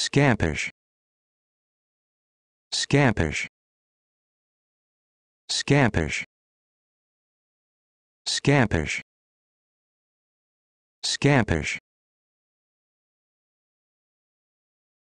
Scampish. Scampish. Scampish. Scampish. Scampish.